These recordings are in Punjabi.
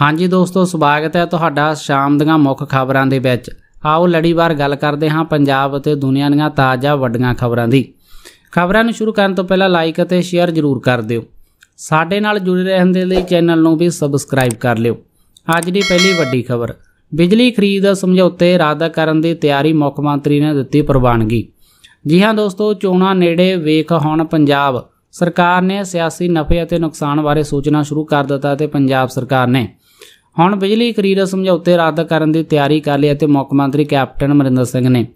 ਹਾਂਜੀ ਦੋਸਤੋ ਸਵਾਗਤ ਹੈ ਤੁਹਾਡਾ ਸ਼ਾਮ ਦੀਆਂ ਮੁੱਖ ਖਬਰਾਂ ਦੇ ਵਿੱਚ ਆਓ ਲੜੀਵਾਰ ਗੱਲ ਕਰਦੇ ਹਾਂ ਪੰਜਾਬ ਅਤੇ ਦੁਨੀਆ ਦੀਆਂ ਤਾਜ਼ਾ ਵੱਡੀਆਂ ਖਬਰਾਂ ਦੀ ਖਬਰਾਂ ਨੂੰ ਸ਼ੁਰੂ ਕਰਨ ਤੋਂ ਪਹਿਲਾਂ ਲਾਈਕ ਅਤੇ ਸ਼ੇਅਰ ਜ਼ਰੂਰ ਕਰ ਦਿਓ ਸਾਡੇ ਨਾਲ ਜੁੜੇ ਰਹਿਣ ਦੇ ਲਈ ਚੈਨਲ ਨੂੰ ਵੀ ਸਬਸਕ੍ਰਾਈਬ ਕਰ ਲਿਓ ਅੱਜ ਦੀ ਪਹਿਲੀ ਵੱਡੀ ਖਬਰ ਬਿਜਲੀ ਖਰੀਦ ਸਮਝੌਤੇ ਰਾਦਾ ਕਰਨ ਦੀ ਤਿਆਰੀ ਮੁੱਖ ਮੰਤਰੀ ਨੇ ਦਿੱਤੀ ਪ੍ਰਵਾਨਗੀ ਜੀ ਹਾਂ ਦੋਸਤੋ ਚੋਣਾਂ ਨੇੜੇ ਵੇਖ ਹੁਣ ਪੰਜਾਬ ਸਰਕਾਰ ਨੇ ਸਿਆਸੀ ਨਫੇ ਅਤੇ ਨੁਕਸਾਨ ਬਾਰੇ ਸੋਚਣਾ ਸ਼ੁਰੂ ਕਰ ਦਿੱਤਾ ਤੇ ਪੰਜਾਬ ਸਰਕਾਰ ਨੇ ਹੁਣ ਬਿਜਲੀ ਖਰੀਦ ਸਮਝੌਤੇ ਰੱਦ ਕਰਨ ਦੀ ਤਿਆਰੀ ਕਰ ਲਈ ਅਤੇ ਮੁੱਖ ਮੰਤਰੀ ਕੈਪਟਨ ਅਮਰਿੰਦਰ ਸਿੰਘ ਨੇ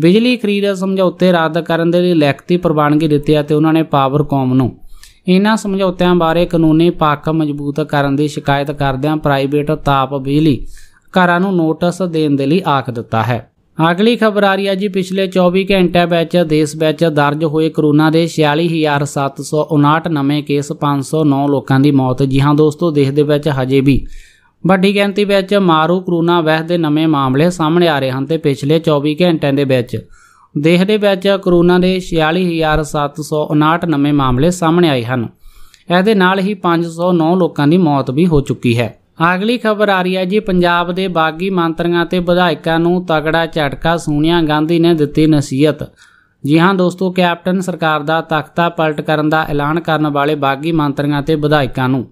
ਬਿਜਲੀ ਖਰੀਦ ਸਮਝੌਤੇ ਰੱਦ ਕਰਨ ਦੇ ਲਈ ਲਿਖਤੀ ਪ੍ਰਵਾਨਗੀ ਦਿੱਤੀ ਅਤੇ ਉਹਨਾਂ ਨੇ ਪਾਵਰਕਾਮ ਨੂੰ ਇਹਨਾਂ ਸਮਝੌਤਿਆਂ ਬਾਰੇ ਕਾਨੂੰਨੀ ਪੱਖ ਮਜ਼ਬੂਤ ਕਰਨ ਦੀ ਸ਼ਿਕਾਇਤ ਕਰਦਿਆਂ ਪ੍ਰਾਈਵੇਟ ਤਾਪ ਬਿਜਲੀ ਘਰਾਂ ਨੂੰ ਨੋਟਿਸ ਦੇਣ ਦੇ ਲਈ ਆਖ ਦਿੱਤਾ ਹੈ ਅਗਲੀ ਖਬਰ ਆ ਰਹੀ ਹੈ ਜੀ ਪਿਛਲੇ 24 ਘੰਟਿਆਂ ਵਿੱਚ ਦੇਸ਼ ਵਿੱਚ ਦਰਜ ਹੋਏ ਕਰੋਨਾ ਦੇ 46759 ਨਵੇਂ ਕੇਸ 509 ਲੋਕਾਂ ਦੀ ਮੌਤ ਜੀ ਹਾਂ ਦੋਸਤੋ ਦੇਸ਼ ਦੇ ਵਿੱਚ ਹਜੇ ਵੀ ਵੱਡੀ ਗਿਣਤੀ ਵਿੱਚ ਮਾਰੂ ਕਰੋਨਾ ਵਾਇਰਸ ਦੇ ਨਵੇਂ ਮਾਮਲੇ ਸਾਹਮਣੇ ਆ ਰਹੇ ਹਨ ਤੇ ਪਿਛਲੇ 24 ਘੰਟਿਆਂ ਦੇ ਵਿੱਚ ਦੇਸ਼ ਦੇ ਵਿੱਚ ਕਰੋਨਾ ਦੇ 46759 ਨਵੇਂ ਮਾਮਲੇ ਸਾਹਮਣੇ ਆਏ ਹਨ ਇਹਦੇ ਨਾਲ ਹੀ 509 ਲੋਕਾਂ ਦੀ ਮੌਤ ਵੀ ਹੋ ਚੁੱਕੀ ਹੈ ਅਗਲੀ ਖਬਰ ਆ ਰਹੀ ਹੈ ਜੀ ਪੰਜਾਬ ਦੇ ਬਾਗੀ ਮੰਤਰੀਆਂ ਤੇ ਵਿਧਾਇਕਾਂ ਨੂੰ ਤਗੜਾ ਝਟਕਾ ਸੋਨੀਆ ਗਾਂਧੀ ਨੇ ਦਿੱਤੀ ਨਸੀਹਤ ਜੀ ਹਾਂ ਦੋਸਤੋ ਕੈਪਟਨ ਸਰਕਾਰ ਦਾ ਤਖਤਾ ਪਲਟ ਕਰਨ ਦਾ ਐਲਾਨ ਕਰਨ ਵਾਲੇ ਬਾਗੀ ਮੰਤਰੀਆਂ ਤੇ ਵਿਧਾਇਕਾਂ ਨੂੰ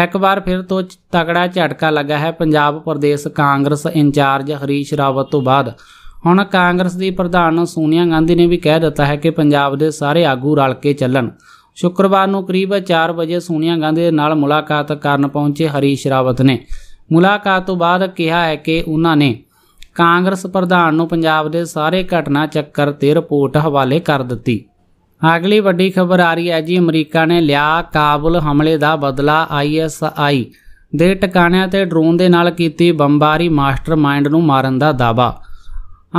ਇੱਕ ਵਾਰ ਫਿਰ ਤੋਂ ਤਕੜਾ ਝਟਕਾ ਲੱਗਾ ਹੈ ਪੰਜਾਬ ਪ੍ਰਦੇਸ਼ ਕਾਂਗਰਸ ਇੰਚਾਰਜ ਹਰੀਸ਼ ਰਾਵਤ ਤੋਂ ਬਾਅਦ ਹੁਣ ਕਾਂਗਰਸ ਦੀ ਪ੍ਰਧਾਨ ਸੋਨੀਆ ਗਾਂਧੀ ਨੇ ਵੀ ਕਹਿ ਦਿੱਤਾ ਹੈ ਕਿ ਪੰਜਾਬ ਦੇ ਸਾਰੇ ਆਗੂ ਰਲ ਕੇ ਚੱਲਣ ਸ਼ੁੱਕਰਵਾਰ ਨੂੰ ਕਰੀਬ 4 ਵਜੇ ਸੋਨੀਆ ਗਾਂਧੀ ਦੇ ਨਾਲ ਮੁਲਾਕਾਤ ਕਰਨ ਪਹੁੰਚੇ ਹਰੀਸ਼ ਰਾਵਤ ਨੇ ਮੁਲਾਕਾਤ ਤੋਂ ਬਾਅਦ ਕਿਹਾ ਹੈ ਕਿ ਉਹਨਾਂ ਨੇ ਕਾਂਗਰਸ ਪ੍ਰਧਾਨ ਨੂੰ ਪੰਜਾਬ ਦੇ ਸਾਰੇ ਘਟਨਾ ਚੱਕਰ ਤੇ ਰਿਪੋਰਟ ਹਵਾਲੇ ਕਰ ਦਿੱਤੀ ਅਗਲੀ ਵੱਡੀ ਖਬਰ ਆ ਰਹੀ ਹੈ ਜੀ ਅਮਰੀਕਾ ਨੇ ਲਿਆ ਕਾਬਲ ਹਮਲੇ ਦਾ ਬਦਲਾ ਆਈਐਸਆਈ ਦੇ ਟਿਕਾਣਿਆਂ ਤੇ ਡਰੋਨ ਦੇ ਨਾਲ ਕੀਤੀ ਬੰਬਾਰੀ ਮਾਸਟਰਮਾਈਂਡ ਨੂੰ ਮਾਰਨ ਦਾ ਦਾਵਾ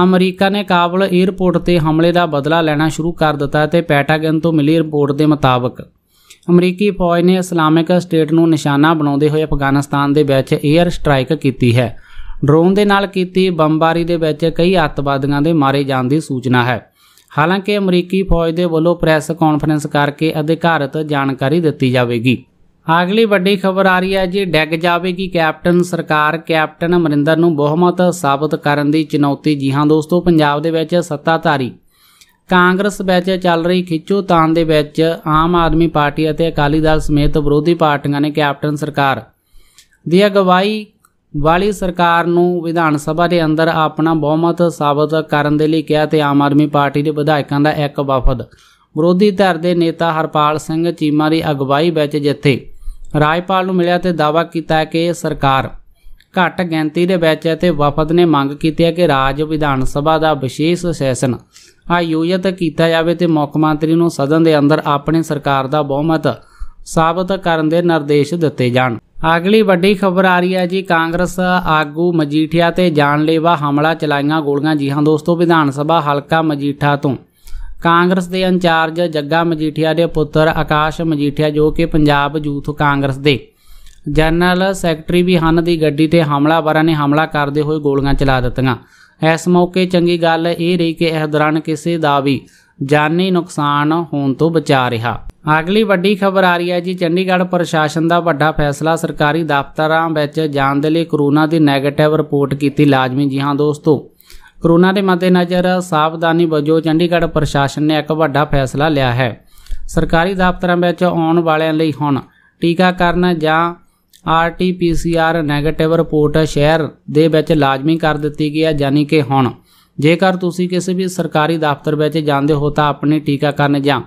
ਅਮਰੀਕਾ ਨੇ ਕਾਬਲ 에ਅਰਪੋਰਟ ਤੇ ਹਮਲੇ ਦਾ ਬਦਲਾ ਲੈਣਾ ਸ਼ੁਰੂ ਕਰ ਦਿੱਤਾ ਤੇ ਪੈਟਾਗਨ ਤੋਂ ਮਿਲੀ ਰਿਪੋਰਟ ਦੇ ਮੁਤਾਬਕ ਅਮਰੀਕੀ ਫੌਜ ਨੇ ਇਸਲਾਮਿਕ ਸਟੇਟ ਨੂੰ ਨਿਸ਼ਾਨਾ ਬਣਾਉਂਦੇ ਹੋਏ ਅਫਗਾਨਿਸਤਾਨ ਦੇ ਵਿੱਚ 에ਅਰ ਸਟ੍ਰਾਈਕ ਕੀਤੀ ਹੈ ਡਰੋਨ ਦੇ ਨਾਲ ਕੀਤੀ ਬੰਬਾਰੀ ਦੇ ਵਿੱਚ ਕਈ ਅੱਤਵਾਦੀਆਂ ਦੇ ਮਾਰੇ ਜਾਣ ਦੀ ਸੂਚਨਾ ਹੈ ਹਾਲਾਂਕਿ ਅਮਰੀਕੀ ਫੌਜ ਦੇ ਵੱਲੋਂ ਪ੍ਰੈਸ ਕਾਨਫਰੰਸ ਕਰਕੇ ਅਧਿਕਾਰਤ ਜਾਣਕਾਰੀ ਦਿੱਤੀ ਜਾਵੇਗੀ ਅਗਲੀ ਵੱਡੀ ਖਬਰ ਆ ਰਹੀ ਹੈ ਜੀ ਡੈਗ ਜਾਵੇਗੀ ਕੈਪਟਨ ਸਰਕਾਰ ਕੈਪਟਨ ਅਮਰਿੰਦਰ ਨੂੰ ਬਹੁਮਤ ਸਾਬਤ ਕਰਨ ਦੀ ਚੁਣੌਤੀ ਜੀ ਹਾਂ ਦੋਸਤੋ ਪੰਜਾਬ ਦੇ ਵਿੱਚ ਸੱਤਾਧਾਰੀ ਕਾਂਗਰਸ ਵਿੱਚ ਚੱਲ ਰਹੀ ਖਿੱਚੋਤਾਣ ਦੇ ਵਿੱਚ ਆਮ ਆਦਮੀ ਪਾਰਟੀ ਅਤੇ ਅਕਾਲੀ ਦਲ ਸਮੇਤ ਵਿਰੋਧੀ ਪਾਰਟੀਆਂ ਨੇ ਕੈਪਟਨ ਸਰਕਾਰ ਦੀ ਅਗਵਾਈ ਵਾਲੀ ਸਰਕਾਰ ਨੂੰ ਵਿਧਾਨ ਸਭਾ ਦੇ ਅੰਦਰ ਆਪਣਾ ਬਹੁਮਤ ਸਾਬਤ ਕਰਨ ਦੇ ਲਈ ਕਿਹਾ ਤੇ ਆਮ ਆਦਮੀ ਪਾਰਟੀ ਦੇ ਵਿਧਾਇਕਾਂ ਦਾ ਇੱਕ ਵਫਦ ਵਿਰੋਧੀ ਧਿਰ ਦੇ ਨੇਤਾ ਹਰਪਾਲ ਸਿੰਘ ਚੀਮਾ ਦੀ ਅਗਵਾਈ ਵਿੱਚ ਜਿੱਥੇ ਰਾਜਪਾਲ ਨੂੰ ਮਿਲਿਆ ਤੇ ਦਾਵਾ ਕੀਤਾ ਕਿ ਸਰਕਾਰ ਘੱਟ ਗਿਣਤੀ ਦੇ ਵਿੱਚ ਹੈ ਤੇ ਵਫਦ ਨੇ ਮੰਗ ਕੀਤੀ ਹੈ ਕਿ ਰਾਜ ਵਿਧਾਨ ਸਭਾ ਦਾ ਵਿਸ਼ੇਸ਼ ਸੈਸ਼ਨ ਆਯੋਜਿਤ ਕੀਤਾ ਜਾਵੇ ਤੇ ਮੁੱਖ ਮੰਤਰੀ ਨੂੰ ਸਦਨ ਦੇ ਅੰਦਰ ਆਪਣੀ ਸਰਕਾਰ ਦਾ ਬਹੁਮਤ ਸਾਬਤ ਕਰਨ ਦੇ ਨਿਰਦੇਸ਼ ਦਿੱਤੇ ਜਾਣ ਅਗਲੀ ਵੱਡੀ ਖਬਰ ਆ ਰਹੀ ਹੈ ਜੀ ਕਾਂਗਰਸ ਆਗੂ ਮਜੀਠੀਆ ਤੇ ਜਾਨਲੇਵਾ ਹਮਲਾ ਚਲਾਈਆਂ ਗੋਲੀਆਂ ਜੀ ਹਾਂ ਦੋਸਤੋ ਵਿਧਾਨ ਸਭਾ ਹਲਕਾ ਮਜੀਠਾ ਤੋਂ ਕਾਂਗਰਸ ਦੇ ਇੰਚਾਰਜ ਜੱਗਾ ਮਜੀਠੀਆ ਦੇ ਪੁੱਤਰ ਆਕਾਸ਼ ਮਜੀਠੀਆ ਜੋ ਕਿ ਪੰਜਾਬ ਯੂਥ ਕਾਂਗਰਸ ਦੇ ਜਨਰਲ ਸੈਕਟਰੀ ਵੀ ਹਨ ਦੀ ਗੱਡੀ ਤੇ ਹਮਲਾਵਰਾਂ ਨੇ ਹਮਲਾ ਕਰਦੇ ਹੋਏ ਗੋਲੀਆਂ ਚਲਾ ਦਿੱਤੀਆਂ ਇਸ ਮੌਕੇ ਚੰਗੀ ਗੱਲ ਇਹ ਰਹੀ ਕਿ ਇਸ ਦੌਰਾਨ ਕਿਸੇ ਦਾ ਵੀ ਜਾਨੀ ਨੁਕਸਾਨ ਹੋਣ ਤੋਂ ਬਚਾ ਰਿਹਾ ਅਗਲੀ ਵੱਡੀ ਖਬਰ ਆ ਰਹੀ ਹੈ ਜੀ ਚੰਡੀਗੜ੍ਹ ਪ੍ਰਸ਼ਾਸਨ ਦਾ ਵੱਡਾ ਫੈਸਲਾ ਸਰਕਾਰੀ ਦਫ਼ਤਰਾਂ ਵਿੱਚ ਜਾਣ ਦੇ ਲਈ ਕਰੋਨਾ ਦੀ ਨੈਗੇਟਿਵ ਰਿਪੋਰਟ ਕੀਤੀ ਲਾਜ਼ਮੀ ਜੀ ਹਾਂ ਦੋਸਤੋ ਕਰੋਨਾ ਦੇ ਮੱਦੇਨਜ਼ਰ ਸਾਵਧਾਨੀ ਵਜੋਂ ਚੰਡੀਗੜ੍ਹ ਪ੍ਰਸ਼ਾਸਨ ਨੇ ਇੱਕ ਵੱਡਾ ਫੈਸਲਾ ਲਿਆ ਹੈ ਸਰਕਾਰੀ ਦਫ਼ਤਰਾਂ ਵਿੱਚ ਆਉਣ ਵਾਲਿਆਂ ਲਈ ਹੁਣ ਟੀਕਾਕਰਨ ਜਾਂ ਆਰਟੀਪੀਸੀਆਰ ਨੈਗੇਟਿਵ ਰਿਪੋਰਟ ਸ਼ਹਿਰ ਦੇ ਵਿੱਚ ਲਾਜ਼ਮੀ ਕਰ ਦਿੱਤੀ ਗਈ ਹੈ ਯਾਨੀ ਕਿ ਹੁਣ ਜੇਕਰ ਤੁਸੀਂ ਕਿਸੇ ਵੀ ਸਰਕਾਰੀ ਦਫ਼ਤਰ ਵਿੱਚ ਜਾਂਦੇ ਹੋ ਤਾਂ ਆਪਣੇ ਟੀਕਾਕਰਨ ਜਾਂ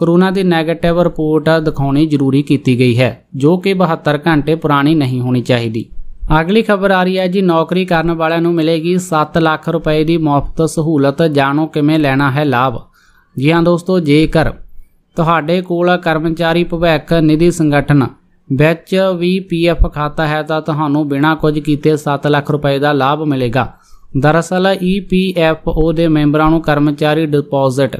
ਕਰੋਨਾ ਦੀ 네ਗੇਟਿਵ ਰਿਪੋਰਟ ਦਿਖਾਉਣੀ ਜ਼ਰੂਰੀ ਕੀਤੀ ਗਈ ਹੈ ਜੋ ਕਿ 72 ਘੰਟੇ ਪੁਰਾਣੀ ਨਹੀਂ ਹੋਣੀ ਚਾਹੀਦੀ ਅਗਲੀ ਖਬਰ ਆ ਰਹੀ ਹੈ ਜੀ ਨੌਕਰੀ ਕਰਨ ਵਾਲਿਆਂ ਨੂੰ ਮਿਲੇਗੀ 7 ਲੱਖ ਰੁਪਏ ਦੀ ਮੁਫਤ ਸਹੂਲਤ ਜਾਣੋ ਕਿਵੇਂ ਲੈਣਾ ਹੈ ਲਾਭ ਜੀ ਹਾਂ ਦੋਸਤੋ ਜੇਕਰ ਤੁਹਾਡੇ ਕੋਲ ਕਰਮਚਾਰੀ ਭਵਿੱਖ ਨਿਧੀ ਸੰਗਠਨ ਵਿੱਚ ਵੀ ਪੀਐਫ ਖਾਤਾ ਹੈ ਤਾਂ ਤੁਹਾਨੂੰ ਬਿਨਾਂ ਕੁਝ ਕੀਤੇ 7 ਲੱਖ ਰੁਪਏ ਦਾ ਲਾਭ ਮਿਲੇਗਾ ਦਰਅਸਲ ਈਪੀਐਫਓ ਦੇ ਮੈਂਬਰਾਂ ਨੂੰ ਕਰਮਚਾਰੀ ਡਿਪੋਜ਼ਿਟ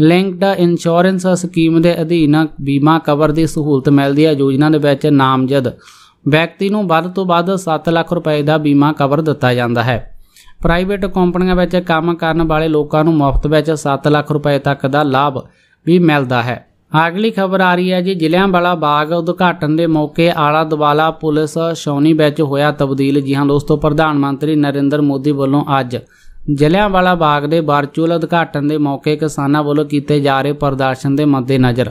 ਲਿੰਕਡ ਇੰਸ਼ੋਰੈਂਸ ਸਕੀਮ ਦੇ ਅਧੀਨ ਬੀਮਾ ਕਵਰ ਦੀ ਸਹੂਲਤ ਮਿਲਦੀ ਹੈ ਯੋਜਨਾ ਦੇ ਵਿੱਚ ਨਾਮਜ਼ਦ ਵਿਅਕਤੀ ਨੂੰ ਵੱਧ ਤੋਂ ਵੱਧ 7 ਲੱਖ ਰੁਪਏ ਦਾ ਬੀਮਾ ਕਵਰ ਦਿੱਤਾ ਜਾਂਦਾ ਹੈ ਪ੍ਰਾਈਵੇਟ ਕੰਪਨੀਆਂ ਵਿੱਚ ਕੰਮ ਕਰਨ ਵਾਲੇ ਲੋਕਾਂ ਨੂੰ ਮੁਫਤ ਵਿੱਚ 7 ਲੱਖ ਰੁਪਏ ਤੱਕ ਦਾ ਲਾਭ ਵੀ ਮਿਲਦਾ ਹੈ ਅਗਲੀ ਖਬਰ ਆ ਰਹੀ ਹੈ ਜੀ ਜ਼ਿਲ੍ਹਿਆਂਵਾਲਾ ਬਾਗ ਉਦਘਾਟਨ ਦੇ ਮੌਕੇ ਆਲਾ ਦਵਾਲਾ ਪੁਲਿਸ ਸ਼ੌਨੀ ਵਿੱਚ ਹੋਇਆ ਤਬਦੀਲ ਜੀ ਹਾਂ ਦੋਸਤੋ ਪ੍ਰਧਾਨ ਮੰਤਰੀ ਨਰਿੰਦਰ ਮੋਦੀ ਵੱਲੋਂ ਅੱਜ ਜ਼ਿਲ੍ਹਿਆਂਵਾਲਾ ਬਾਗ ਦੇ ਵਰਚੁਅਲ ਉਦਘਾਟਨ ਦੇ ਮੌਕੇ ਕਿਸਾਨਾਂ ਵੱਲੋਂ ਕੀਤੇ ਜਾ ਰਹੇ ਪ੍ਰਦਰਸ਼ਨ ਦੇ ਮੱਦੇ ਮੱਦੇਨਜ਼ਰ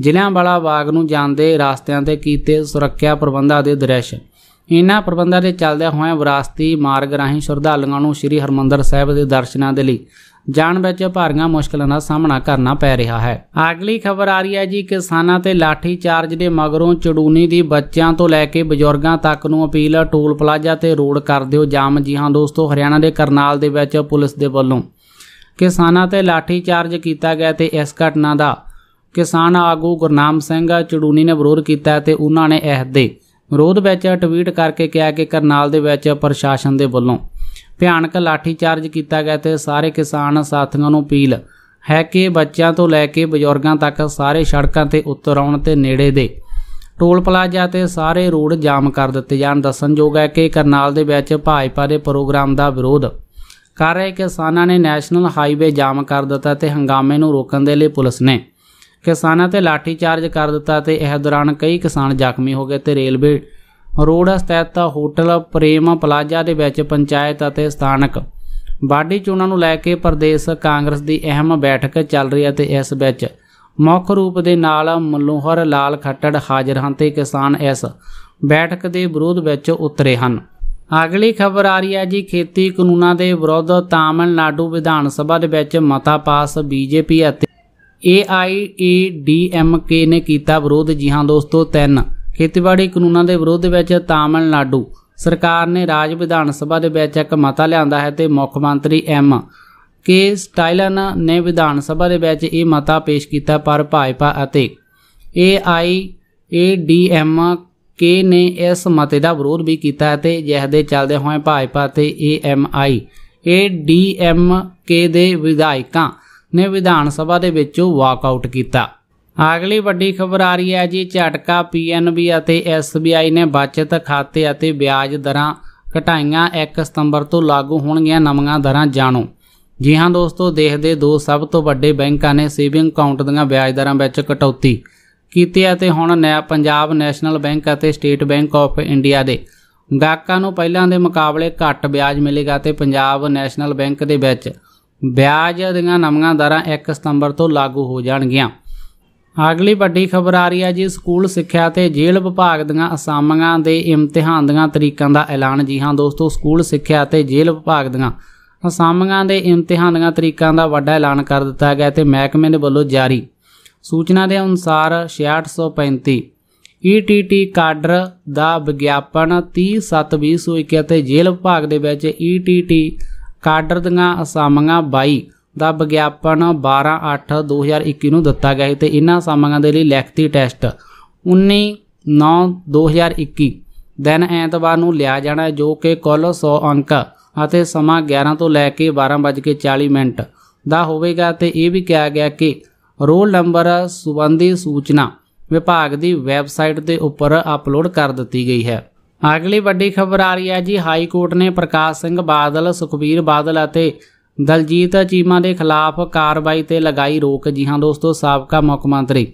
ਜ਼ਿਲ੍ਹਿਆਂਵਾਲਾ ਬਾਗ ਨੂੰ ਜਾਂਦੇ ਰਸਤਿਆਂ ਤੇ ਕੀਤੇ ਸੁਰੱਖਿਆ ਪ੍ਰਬੰਧਾਂ ਦੇ ਦ੍ਰਿਸ਼ ਇਹਨਾਂ ਪ੍ਰਬੰਧਾਂ ਦੇ ਚੱਲਦਿਆਂ ਹੋਏ ਵਿਰਾਸਤੀ ਮਾਰਗ ਰਾਹੀਂ ਸ਼ਰਧਾਲੂਆਂ ਨੂੰ ਸ੍ਰੀ ਹਰਮੰਦਰ ਸਾਹਿਬ ਦੇ ਦਰਸ਼ਨਾਂ ਦੇ ਲਈ ਜਾਣ ਵਿੱਚ ਭਾਰੀਆਂ ਮੁਸ਼ਕਲਾਂ ਦਾ ਸਾਹਮਣਾ ਕਰਨਾ ਪੈ ਰਿਹਾ ਹੈ ਅਗਲੀ ਖਬਰ ਆ ਰਹੀ ਹੈ ਜੀ ਕਿਸਾਨਾਂ ਤੇ ਲਾਠੀ ਚਾਰਜ ਦੇ ਮਗਰੋਂ ਚੜੂਨੀ ਦੀ ਬੱਚਿਆਂ ਤੋਂ ਲੈ ਕੇ ਬਜ਼ੁਰਗਾਂ ਤੱਕ ਨੂੰ ਅਪੀਲ ਟੋਲ ਪਲਾਜ਼ਾ ਤੇ ਰੋਡ ਕਰ ਦਿਓ ਜਾਮ ਜੀ ਹਾਂ ਦੋਸਤੋ ਹਰਿਆਣਾ ਦੇ ਕਰਨਾਲ ਦੇ ਵਿੱਚ ਪੁਲਿਸ ਦੇ ਵੱਲੋਂ ਕਿਸਾਨਾਂ ਤੇ ਲਾਠੀ ਚਾਰਜ ਕੀਤਾ ਗਿਆ ਤੇ ਇਸ ਘਟਨਾ ਦਾ ਕਿਸਾਨ ਆਗੂ ਗੁਰਨਾਮ ਸਿੰਘ ਚੜੂਨੀ ਨੇ ਵਿਰੋਧ ਕੀਤਾ ਤੇ ਉਹਨਾਂ ਨੇ ਇਹਦੇ ਦੇ ਵਿਰੋਧ ਵਿੱਚ ਟਵੀਟ ਕਰਕੇ ਕਿਹਾ ਕਿ ਕਰਨਾਲ ਦੇ ਵਿੱਚ ਪ੍ਰਸ਼ਾਸਨ ਦੇ ਵੱਲੋਂ ਭਿਆਨਕ ਚਾਰਜ ਕੀਤਾ ਗਿਆ ਤੇ ਸਾਰੇ ਕਿਸਾਨ ਸਾਥੀਆਂ ਨੂੰ ਅਪੀਲ ਹੈ ਕਿ ਬੱਚਿਆਂ ਤੋਂ ਲੈ ਕੇ ਬਜ਼ੁਰਗਾਂ ਤੱਕ ਸਾਰੇ ਸੜਕਾਂ ਤੇ ਉਤਰ ਆਉਣ ਤੇ ਨੇੜੇ ਦੇ ਟੋਲ ਪਲਾਜ਼ਾ ਤੇ ਸਾਰੇ ਰੋਡ ਜਾਮ ਕਰ ਦਿੱਤੇ ਜਾਣ ਦੱਸਣਯੋਗ ਹੈ ਕਿ ਕਰਨਾਲ ਦੇ ਵਿੱਚ ਭਾਜਪਾ ਦੇ ਪ੍ਰੋਗਰਾਮ ਦਾ ਵਿਰੋਧ ਕਰ ਰਹੇ ਕਿਸਾਨਾਂ ਨੇ ਨੈਸ਼ਨਲ ਹਾਈਵੇ ਜਾਮ ਕਰ ਦਿੱਤਾ ਤੇ ਹੰਗਾਮੇ ਨੂੰ ਰੋਕਣ ਦੇ ਲਈ ਪੁਲਿਸ ਨੇ ਕਿਸਾਨਾਂ ਤੇ ਚਾਰਜ ਕਰ ਦਿੱਤਾ ਤੇ ਇਹ ਦੌਰਾਨ ਕਈ ਕਿਸਾਨ ਜ਼ਖਮੀ ਹੋ ਗਏ ਤੇ ਰੇਲਵੇ ਰੋਡ ਸਥਿਤ ਹੋਟਲ ਪ੍ਰੇਮ ਪਲਾਜ਼ਾ ਦੇ ਵਿੱਚ ਪੰਚਾਇਤ ਅਤੇ ਸਥਾਨਕ ਬਾਡੀ ਚੋਣਾਂ ਨੂੰ ਲੈ ਕੇ ਪ੍ਰਦੇਸ਼ ਕਾਂਗਰਸ ਦੀ ਅਹਿਮ ਬੈਠਕ ਚੱਲ ਰਹੀ ਹੈ ਤੇ ਇਸ ਵਿੱਚ ਮੁੱਖ ਰੂਪ ਦੇ ਨਾਲ ਮਲੋਹਰ ਲਾਲ ਖੱਟੜ ਹਾਜ਼ਰ ਹਨ ਤੇ ਕਿਸਾਨ ਇਸ ਬੈਠਕ ਦੇ ਵਿਰੋਧ ਵਿੱਚ ਉਤਰੇ ਹਨ ਅਗਲੀ ਖਬਰ ਆ ਰਹੀ ਹੈ ਜੀ ਖੇਤੀ ਕਾਨੂੰਨਾਂ ਦੇ ਵਿਰੋਧ ਤਾਮਿਲਨਾਡੂ ਵਿਧਾਨ ਸਭਾ ਦੇ ਵਿੱਚ ਮਤਾ ਪਾਸ ਬੀਜੇਪੀ ਅਤੇ AIADMK ਨੇ ਕੀਤਾ ਵਿਰੋਧ ਜੀ ਹਾਂ ਦੋਸਤੋ 3 ਖੇਤੀਬਾੜੀ ਕਾਨੂੰਨਾਂ ਦੇ ਵਿਰੋਧ ਵਿੱਚ ਤਾਮਿਲਨਾਡੂ ਸਰਕਾਰ ਨੇ ਰਾਜ ਵਿਧਾਨ ਸਭਾ ਦੇ ਵਿੱਚ ਇੱਕ ਮਤਾ ਲਿਆਂਦਾ ਹੈ ਤੇ ਮੁੱਖ ਮੰਤਰੀ ਐਮ ਕੇ ਸਟਾਈਲਨ ਨੇ ਵਿਧਾਨ ਸਭਾ ਦੇ ਵਿੱਚ ਇਹ ਮਤਾ ਪੇਸ਼ ਕੀਤਾ ਪਰ ਭਾਜਪਾ ਅਤੇ AIADMK ਨੇ ਇਸ ਮਤੇ ਦਾ ਵਿਰੋਧ ਵੀ ਕੀਤਾ ਤੇ ਜਿਸ ਦੇ ਚੱਲਦੇ ਹੋਏ ਭਾਜਪਾ ਤੇ AMI ADMK ਦੇ ਵਿਧਾਇਕਾਂ ਨੇ ਵਿਧਾਨ ਸਭਾ ਦੇ ਵਿੱਚੋਂ ਵਾਕਆਊਟ ਕੀਤਾ ਅਗਲੀ ਵੱਡੀ ਖਬਰ ਆ ਰਹੀ ਹੈ ਜੀ ਝਟਕਾ ਪੀਐਨਬੀ ਅਤੇ ਐਸਬੀਆਈ ਨੇ ਬਚਤ ਖਾਤੇ ਅਤੇ ਵਿਆਜ ਦਰਾਂ ਘਟਾਈਆਂ 1 ਸਤੰਬਰ ਤੋਂ ਲਾਗੂ ਹੋਣਗੀਆਂ ਨਵੀਆਂ ਦਰਾਂ ਜਾਣੋ ਜੀ ਹਾਂ ਦੋਸਤੋ ਦੇਖਦੇ ਦੋ ਸਭ ਤੋਂ ਵੱਡੇ ਬੈਂਕਾਂ ਨੇ ਸੇਵਿੰਗ ਅਕਾਊਂਟ ਦੀਆਂ ਵਿਆਜ ਦਰਾਂ ਵਿੱਚ ਕਟੌਤੀ ਕੀਤੀ ਹੈ ਤੇ ਹੁਣ ਨਿਆ ਪੰਜਾਬ ਨੈਸ਼ਨਲ ਬੈਂਕ ਅਤੇ ਸਟੇਟ ਬੈਂਕ ਆਫ ਇੰਡੀਆ ਦੇ ਗਾਹਕਾਂ ਨੂੰ ਪਹਿਲਾਂ ਦੇ ਮੁਕਾਬਲੇ ਘੱਟ ਵਿਆਜ ਮਿਲੇਗਾ ਤੇ ਪੰਜਾਬ ਨੈਸ਼ਨਲ ਬੈਂਕ ਦੇ ਵਿੱਚ ਵਿਆਜ ਦੀਆਂ ਨਵੀਆਂ ਦਰਾਂ 1 ਸਤੰਬਰ ਤੋਂ ਲਾਗੂ ਹੋ ਜਾਣਗੀਆਂ ਅਗਲੀ ਵੱਡੀ ਖਬਰ ਆ ਰਹੀ ਹੈ ਜੀ ਸਕੂਲ ਸਿੱਖਿਆ ਤੇ ਜੇਲ੍ਹ ਵਿਭਾਗ ਦੀਆਂ ਅਸਾਮੀਆਂ ਦੇ ਇਮਤਿਹਾਨ ਦੀਆਂ ਤਰੀਕਾਂ ਦਾ ਐਲਾਨ ਜੀ ਹਾਂ ਦੋਸਤੋ ਸਕੂਲ ਸਿੱਖਿਆ ਤੇ ਜੇਲ੍ਹ ਵਿਭਾਗ ਦੀਆਂ ਅਸਾਮੀਆਂ ਦੇ ਇਮਤਿਹਾਨ ਦੀਆਂ ਤਰੀਕਾਂ ਦਾ ਵੱਡਾ ਐਲਾਨ ਕਰ ਦਿੱਤਾ ਗਿਆ ਤੇ ਮਹਿਕਮੇ ਦੇ ਵੱਲੋਂ ਜਾਰੀ ਸੂਚਨਾ ਦੇ ਅਨੁਸਾਰ 6635 ETT ਕਾਡਰ ਦਾ ਵਿਗਿਆਪਨ 30 ਤੇ ਜੇਲ੍ਹ ਵਿਭਾਗ ਦੇ ਵਿੱਚ ETT ਕਾਡਰ ਦੀਆਂ ਅਸਾਮੀਆਂ 22 ਦਾ ਵਿਗਿਆਪਨ 12/8/2021 ਨੂੰ ਦਿੱਤਾ ਗਿਆ ਹੈ ਤੇ ਇਹਨਾਂ ਅਸਾਮੀਆਂ ਦੇ ਲਈ ਲਿਖਤੀ ਟੈਸਟ 19/9/2021 ਦਿਨ ਐਤਵਾਰ ਨੂੰ ਲਿਆ ਜਾਣਾ ਹੈ ਜੋ ਕਿ ਕੁੱਲ 100 ਅੰਕ ਅਤੇ ਸਮਾਂ 11 ਤੋਂ ਲੈ ਕੇ 12:40 ਮਿੰਟ ਦਾ ਹੋਵੇਗਾ ਤੇ ਇਹ ਵੀ ਕਿਹਾ ਗਿਆ ਕਿ ਰੋਲ ਨੰਬਰ ਸੰਬੰਧੀ ਸੂਚਨਾ ਵਿਭਾਗ ਦੀ ਵੈਬਸਾਈਟ ਦੇ ਉੱਪਰ ਅਪਲੋਡ ਕਰ ਦਿੱਤੀ ਗਈ ਹੈ ਅਗਲੀ ਵੱਡੀ ਖਬਰ ਆ ਰਹੀ ਹੈ ਜੀ ਹਾਈ ਕੋਰਟ ਨੇ ਪ੍ਰਕਾਸ਼ ਸਿੰਘ ਬਾਦਲ, ਸੁਖਬੀਰ ਬਾਦਲ ਅਤੇ ਦਲਜੀਤ ਚੀਮਾ ਦੇ ਖਿਲਾਫ ਕਾਰਵਾਈ ਤੇ ਲਗਾਈ ਰੋਕ ਜੀ ਹਾਂ ਦੋਸਤੋ ਸਾਬਕਾ ਮੁੱਖ ਮੰਤਰੀ